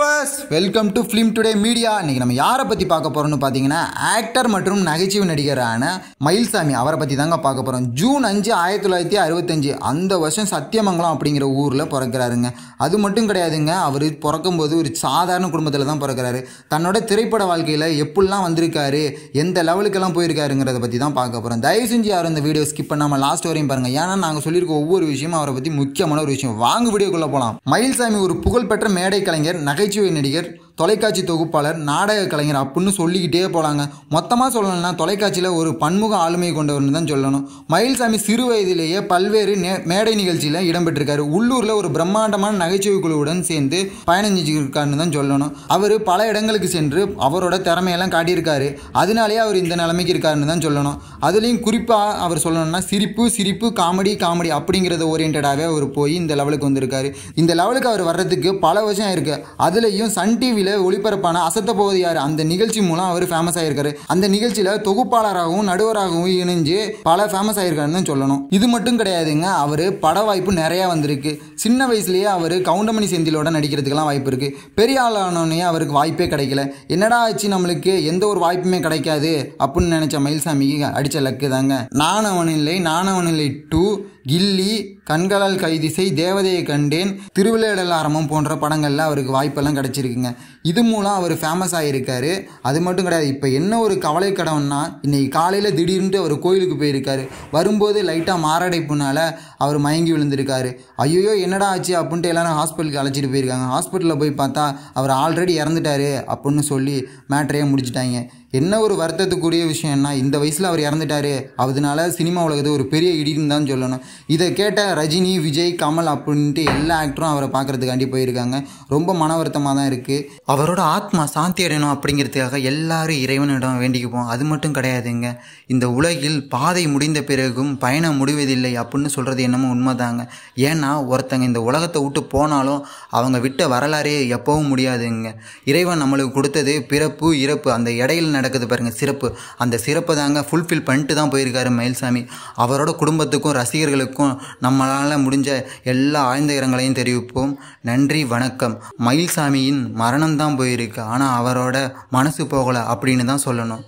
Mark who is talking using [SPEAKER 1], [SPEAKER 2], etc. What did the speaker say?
[SPEAKER 1] was welcome to film today media இன்றைக்கி நம்ம யாரை பற்றி பார்க்க போகிறோம்னு பார்த்தீங்கன்னா ஆக்டர் மற்றும் நகைச்சுவை நடிகரான மயில்சாமி அவரை பற்றி தாங்க பார்க்க போகிறோம் ஜூன் அஞ்சு ஆயிரத்தி தொள்ளாயிரத்தி அறுபத்தஞ்சு அந்த வருஷம் சத்தியமங்கலம் அப்படிங்கிற ஊரில் பிறக்கிறாருங்க அது மட்டும் கிடையாதுங்க அவர் பிறக்கும்போது ஒரு சாதாரண குடும்பத்தில் தான் பிறக்கிறாரு தன்னோட திரைப்பட வாழ்க்கையில் எப்படிலாம் வந்திருக்காரு எந்த லெவலுக்கெல்லாம் போயிருக்காருங்கிறத பற்றி தான் பார்க்க போகிறோம் தயவு செஞ்சு யாரும் இந்த வீடியோ ஸ்கிப் பண்ணாமல் லாஸ்ட் வரையும் பாருங்கள் ஏன்னா நாங்கள் சொல்லியிருக்க ஒவ்வொரு விஷயமும் அவரை பற்றி முக்கியமான ஒரு விஷயம் வாங்க வீடியோக்குள்ளே போகலாம் மயில்சாமி ஒரு புகழ்பெற்ற மேடை கலைஞர் நகைச்சுவை நடிகர் தொலைக்காட்சி தொகுப்பாளர் நாடக கலைஞர் அப்படின்னு சொல்லிக்கிட்டே போகலாங்க மொத்தமாக சொல்லணும்னா தொலைக்காட்சியில் ஒரு பன்முக ஆளுமை கொண்டவர்னு தான் சொல்லணும் மயில்சாமி சிறு வயதிலேயே பல்வேறு மேடை நிகழ்ச்சியில் இடம்பெற்றிருக்காரு உள்ளூரில் ஒரு பிரம்மாண்டமான நகைச்சுவை குழுவுடன் சேர்ந்து பயணம் செஞ்சுருக்காருன்னு தான் சொல்லணும் அவர் பல இடங்களுக்கு சென்று அவரோட திறமையெல்லாம் காட்டியிருக்காரு அதனாலேயே அவர் இந்த நிலைமைக்கு இருக்காருன்னு தான் சொல்லணும் அதுலேயும் குறிப்பாக அவர் சொல்லணும்னா சிரிப்பு சிரிப்பு காமெடி காமெடி அப்படிங்கிறத ஓரியன்டாகவே அவர் போய் இந்த லெவலுக்கு வந்திருக்காரு இந்த லெவலுக்கு அவர் வர்றதுக்கு பல வருஷம் இருக்குது அதுலேயும் சன் டிவியில் டிவியில் ஒளிபரப்பான அசத்த போவது யார் அந்த நிகழ்ச்சி மூலம் அவர் ஃபேமஸ் ஆயிருக்காரு அந்த நிகழ்ச்சியில் தொகுப்பாளராகவும் நடுவராகவும் இணைஞ்சு பல ஃபேமஸ் ஆயிருக்காருன்னு சொல்லணும் இது மட்டும் கிடையாதுங்க அவர் பட வாய்ப்பு நிறையா வந்திருக்கு சின்ன வயசுலேயே அவர் கவுண்டமணி செந்திலோட நடிக்கிறதுக்கெல்லாம் வாய்ப்பு இருக்குது பெரிய ஆளானே அவருக்கு வாய்ப்பே கிடைக்கல என்னடா ஆச்சு நம்மளுக்கு எந்த ஒரு வாய்ப்புமே கிடைக்காது அப்படின்னு நினச்ச மயில்சாமிக்கு அடித்த லக்கு தாங்க நானவனில்லை நானவனில்லை டூ கில்லி கண்களால் கைதிசை தேவதையை கண்டேன் திருவிளையாடல் ஆரம்பம் போன்ற படங்களில் அவருக்கு வாய்ப்பெல்லாம் கிடச்சிருக்குங்க இது மூலம் அவர் ஃபேமஸ் ஆகியிருக்காரு அது மட்டும் கிடையாது இப்போ என்ன ஒரு கவலை கடவுன்னா இன்றைக்கி காலையில் திடீர்னு அவர் கோயிலுக்கு போயிருக்காரு வரும்போது லைட்டாக மாரடைப்புனால அவர் மயங்கி விழுந்திருக்காரு ஐயோ என்னடா ஆச்சு அப்படின்ட்டு எல்லாரும் ஹாஸ்பிட்டலுக்கு அழைச்சிட்டு போயிருக்காங்க ஹாஸ்பிட்டலில் போய் பார்த்தா அவர் ஆல்ரெடி இறந்துட்டாரு அப்படின்னு சொல்லி மேட்ரையே முடிச்சிட்டாங்க என்ன ஒரு வருத்தத்துக்குரிய விஷயம்னா இந்த வயசில் அவர் இறந்துட்டாரு அதனால சினிமா உலகத்தை ஒரு பெரிய இடின்னு தான் சொல்லணும் இதை கேட்ட ரஜினி விஜய் கமல் அப்படின்ட்டு எல்லா ஆக்டரும் அவரை பார்க்குறதுக்காண்டி போயிருக்காங்க ரொம்ப மன வருத்தமாக தான் இருக்குது அவரோட ஆத்மா சாந்தி அடையணும் அப்படிங்கிறதுக்காக எல்லாரும் இறைவனிடம் வேண்டிக்குவோம் அது மட்டும் கிடையாதுங்க இந்த உலகில் பாதை முடிந்த பிறகும் பயணம் முடிவதில்லை அப்படின்னு சொல்கிறது என்னமோ உண்மைதாங்க ஏன்னா ஒருத்தங்க இந்த உலகத்தை விட்டு போனாலும் அவங்க விட்ட வரலாறே எப்போவும் முடியாதுங்க இறைவன் நம்மளுக்கு கொடுத்தது பிறப்பு இறப்பு அந்த இடையில் நடக்குது பாருங்கள் சிறப்பு அந்த சிறப்பை தாங்க ஃபுல்ஃபில் பண்ணிட்டு தான் போயிருக்காரு மயில்சாமி அவரோட குடும்பத்துக்கும் ரசிகர்களுக்கும் நேயர்களுக்கும் நம்மளால் முடிஞ்ச எல்லா ஆழ்ந்த இரங்கலையும் தெரிவிப்போம் நன்றி வணக்கம் மயில்சாமியின் மரணம்தான் போயிருக்கு ஆனால் அவரோட மனசு போகலை அப்படின்னு தான் சொல்லணும்